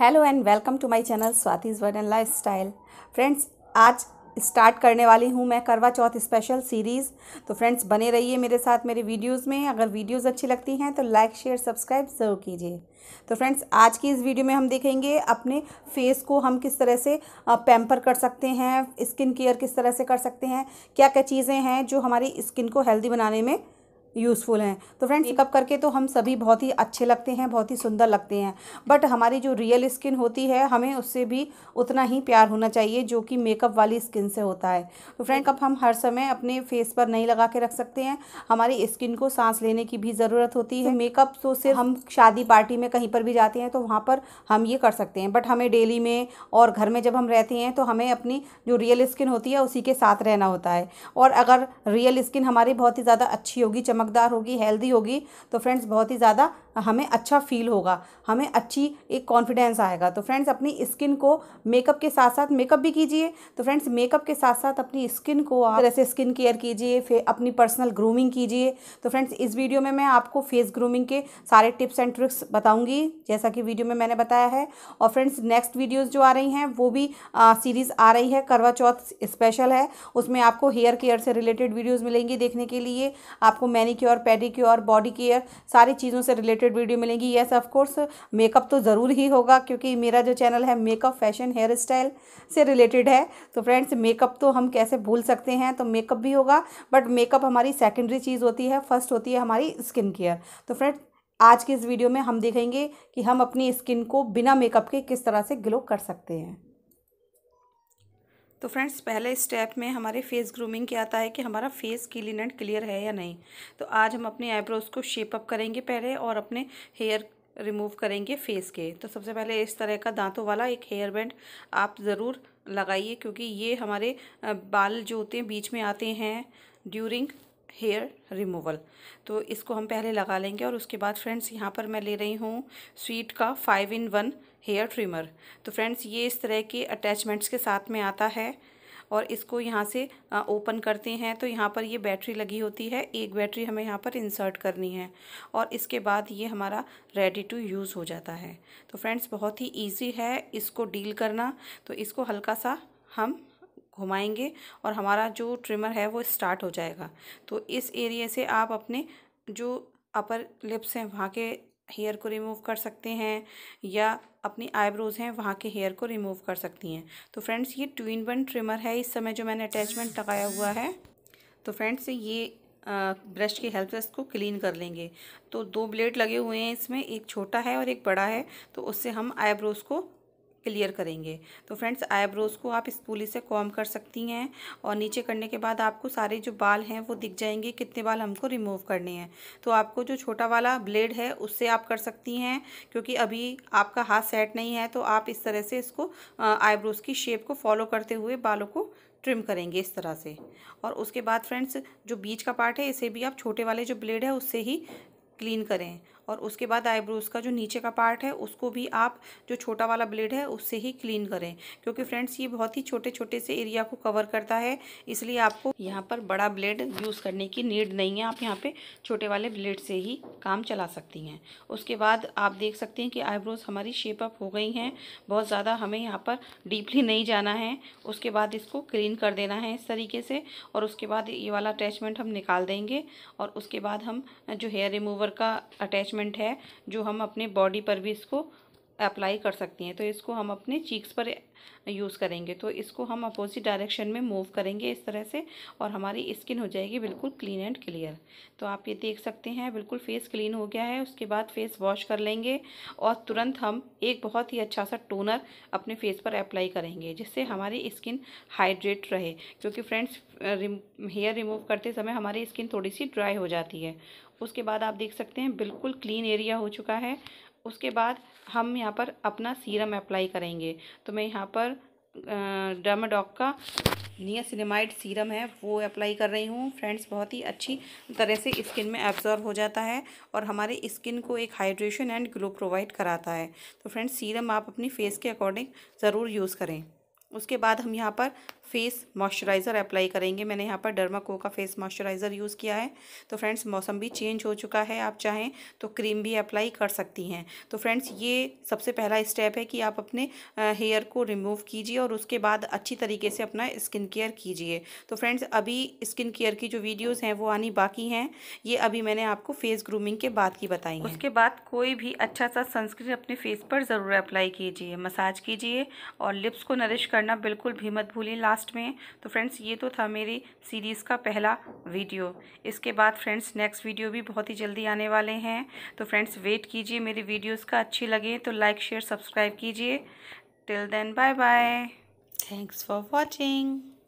hello and welcome to my channel Swati world and lifestyle friends आज start करने वाली हूँ मैं करवा चौथ स्पेशल सीरीज़ तो फ्रेंड्स बने रहिए मेरे साथ मेरे वीडियोस में अगर वीडियोस अच्छी लगती हैं तो लाइक शेयर सब्सक्राइब ज़रूर कीजिए तो फ्रेंड्स आज की इस वीडियो में हम देखेंगे अपने फेस को हम किस तरह से पैम्पर कर सकते हैं स्किन केयर किस तरह से कर सकते हैं क्या क्या चीज़ें हैं जो हमारी स्किन को हेल्दी बनाने में यूज़फुल हैं तो फ्रेंड्स मेकअप करके तो हम सभी बहुत ही अच्छे लगते हैं बहुत ही सुंदर लगते हैं बट हमारी जो रियल स्किन होती है हमें उससे भी उतना ही प्यार होना चाहिए जो कि मेकअप वाली स्किन से होता है तो फ्रेंड कप हम हर समय अपने फेस पर नहीं लगा के रख सकते हैं हमारी स्किन को सांस लेने की भी ज़रूरत होती है मेकअप तो सिर्फ हम शादी पार्टी में कहीं पर भी जाते हैं तो वहाँ पर हम ये कर सकते हैं बट हमें डेली में और घर में जब हम रहते हैं तो हमें अपनी जो रियल स्किन होती है उसी के साथ रहना होता है और अगर रियल स्किन हमारी बहुत ही ज़्यादा अच्छी होगी चमक चमकदार होगी हेल्दी होगी तो फ्रेंड्स बहुत ही ज़्यादा हमें अच्छा फील होगा हमें अच्छी एक कॉन्फिडेंस आएगा तो फ्रेंड्स अपनी स्किन को मेकअप के साथ साथ मेकअप भी कीजिए तो फ्रेंड्स मेकअप के साथ साथ अपनी स्किन को आप जैसे स्किन केयर कीजिए फिर अपनी पर्सनल ग्रूमिंग कीजिए तो फ्रेंड्स इस वीडियो में मैं आपको फेस ग्रूमिंग के सारे टिप्स एंड ट्रिक्स बताऊँगी जैसा कि वीडियो में मैंने बताया है और फ्रेंड्स नेक्स्ट वीडियोज जो आ रही हैं वो भी सीरीज़ आ रही है करवा चौथ स्पेशल है उसमें आपको हेयर केयर से रिलेटेड वीडियोज़ मिलेंगी देखने के लिए आपको मैनी मैनीक्योर पेडिक्योर बॉडी केयर सारी चीज़ों से रिलेटेड वीडियो मिलेंगी येस ऑफकोर्स मेकअप तो ज़रूर ही होगा क्योंकि मेरा जो चैनल है मेकअप फैशन हेयर स्टाइल से रिलेटेड है तो फ्रेंड्स मेकअप तो हम कैसे भूल सकते हैं तो मेकअप भी होगा बट मेकअप हमारी सेकेंडरी चीज़ होती है फर्स्ट होती है हमारी स्किन केयर तो फ्रेंड्स आज के इस वीडियो में हम देखेंगे कि हम अपनी स्किन को बिना मेकअप के किस तरह से ग्लो कर सकते हैं तो फ्रेंड्स पहले स्टेप में हमारे फेस ग्रूमिंग क्या आता है कि हमारा फेस क्लीन एंड क्लियर है या नहीं तो आज हम अपने आईब्रोज़ को शेप अप करेंगे पहले और अपने हेयर रिमूव करेंगे फेस के तो सबसे पहले इस तरह का दांतों वाला एक हेयर बैंड आप ज़रूर लगाइए क्योंकि ये हमारे बाल जो होते हैं बीच में आते हैं ड्यूरिंग हेयर रिमूवल तो इसको हम पहले लगा लेंगे और उसके बाद फ्रेंड्स यहाँ पर मैं ले रही हूँ स्वीट का five in one hair trimmer तो फ्रेंड्स ये इस तरह के अटैचमेंट्स के साथ में आता है और इसको यहाँ से ओपन करते हैं तो यहाँ पर ये बैटरी लगी होती है एक बैटरी हमें यहाँ पर इंसर्ट करनी है और इसके बाद ये हमारा रेडी टू यूज़ हो जाता है तो फ्रेंड्स बहुत ही ईजी है इसको डील करना तो इसको हल्का सा हम घुमाएंगे और हमारा जो ट्रिमर है वो स्टार्ट हो जाएगा तो इस एरिए से आप अपने जो अपर लिप्स हैं वहाँ के हेयर को रिमूव कर सकते हैं या अपनी आईब्रोज़ हैं वहाँ के हेयर को रिमूव कर सकती हैं तो फ्रेंड्स ये टू इन वन ट्रिमर है इस समय जो मैंने अटैचमेंट लगाया हुआ है तो फ्रेंड्स ये ब्रश की हेल्प से इसको क्लीन कर लेंगे तो दो ब्लेड लगे हुए हैं इसमें एक छोटा है और एक बड़ा है तो उससे हम आईब्रोज़ को क्लियर करेंगे तो फ्रेंड्स आईब्रोज़ को आप इस पुली से कॉम कर सकती हैं और नीचे करने के बाद आपको सारे जो बाल हैं वो दिख जाएंगे कितने बाल हमको रिमूव करने हैं तो आपको जो छोटा वाला ब्लेड है उससे आप कर सकती हैं क्योंकि अभी आपका हाथ सेट नहीं है तो आप इस तरह से इसको आईब्रोज़ की शेप को फॉलो करते हुए बालों को ट्रिम करेंगे इस तरह से और उसके बाद फ्रेंड्स जो बीच का पार्ट है इसे भी आप छोटे वाले जो ब्लेड है उससे ही क्लीन करें और उसके बाद आईब्रोज़ का जो नीचे का पार्ट है उसको भी आप जो छोटा वाला ब्लेड है उससे ही क्लीन करें क्योंकि फ्रेंड्स ये बहुत ही छोटे छोटे से एरिया को कवर करता है इसलिए आपको यहाँ पर बड़ा ब्लेड यूज़ करने की नीड नहीं है आप यहाँ पर छोटे वाले ब्लेड से ही काम चला सकती हैं उसके बाद आप देख सकते हैं कि आईब्रोज़ हमारी शेप अप हो गई हैं बहुत ज़्यादा हमें यहाँ पर डीपली नहीं जाना है उसके बाद इसको क्लीन कर देना है इस तरीके से और उसके बाद ये वाला अटैचमेंट हम निकाल देंगे और उसके बाद हम जो हेयर रिमूवर का अटैचमेंट रिफ्रेशमेंट है जो हम अपने बॉडी पर भी इसको अप्लाई कर सकती हैं तो इसको हम अपने चीक्स पर यूज़ करेंगे तो इसको हम अपोजिट डायरेक्शन में मूव करेंगे इस तरह से और हमारी स्किन हो जाएगी बिल्कुल क्लीन एंड क्लियर तो आप ये देख सकते हैं बिल्कुल फेस क्लीन हो गया है उसके बाद फेस वॉश कर लेंगे और तुरंत हम एक बहुत ही अच्छा सा टोनर अपने फेस पर अप्लाई करेंगे जिससे हमारी स्किन हाइड्रेट रहे क्योंकि फ्रेंड्स हेयर रिमूव करते समय हमारी स्किन थोड़ी सी ड्राई हो जाती है उसके बाद आप देख सकते हैं बिल्कुल क्लीन एरिया हो चुका है उसके बाद हम यहाँ पर अपना सीरम अप्लाई करेंगे तो मैं यहाँ पर डर्माडॉक का नियासिनेमाइड सीरम है वो अप्लाई कर रही हूँ फ्रेंड्स बहुत ही अच्छी तरह से स्किन में एब्जॉर्व हो जाता है और हमारे स्किन को एक हाइड्रेशन एंड ग्लो प्रोवाइड कराता है तो फ्रेंड्स सीरम आप अपनी फेस के अकॉर्डिंग ज़रूर यूज़ करें उसके बाद हम यहाँ पर फेस मॉइस्चराइज़र अप्लाई करेंगे मैंने यहाँ पर डर्माको का फेस मॉइस्चराइज़र यूज़ किया है तो फ्रेंड्स मौसम भी चेंज हो चुका है आप चाहें तो क्रीम भी अप्लाई कर सकती हैं तो फ्रेंड्स ये सबसे पहला स्टेप है कि आप अपने हेयर को रिमूव कीजिए और उसके बाद अच्छी तरीके से अपना स्किन केयर कीजिए तो फ्रेंड्स अभी स्किन केयर की जो वीडियोज़ हैं वो आनी बाकी हैं ये अभी मैंने आपको फेस ग्रूमिंग के बाद की बताई उसके बाद कोई भी अच्छा सा सनस्क्रीन अपने फेस पर ज़रूर अप्लाई कीजिए मसाज कीजिए और लिप्स को नरिश कर करना बिल्कुल भी मत भूलिए लास्ट में तो फ्रेंड्स ये तो था मेरी सीरीज़ का पहला वीडियो इसके बाद फ्रेंड्स नेक्स्ट वीडियो भी बहुत ही जल्दी आने वाले हैं तो फ्रेंड्स वेट कीजिए मेरी वीडियोज़ का अच्छी लगे तो लाइक शेयर सब्सक्राइब कीजिए till then bye bye thanks for watching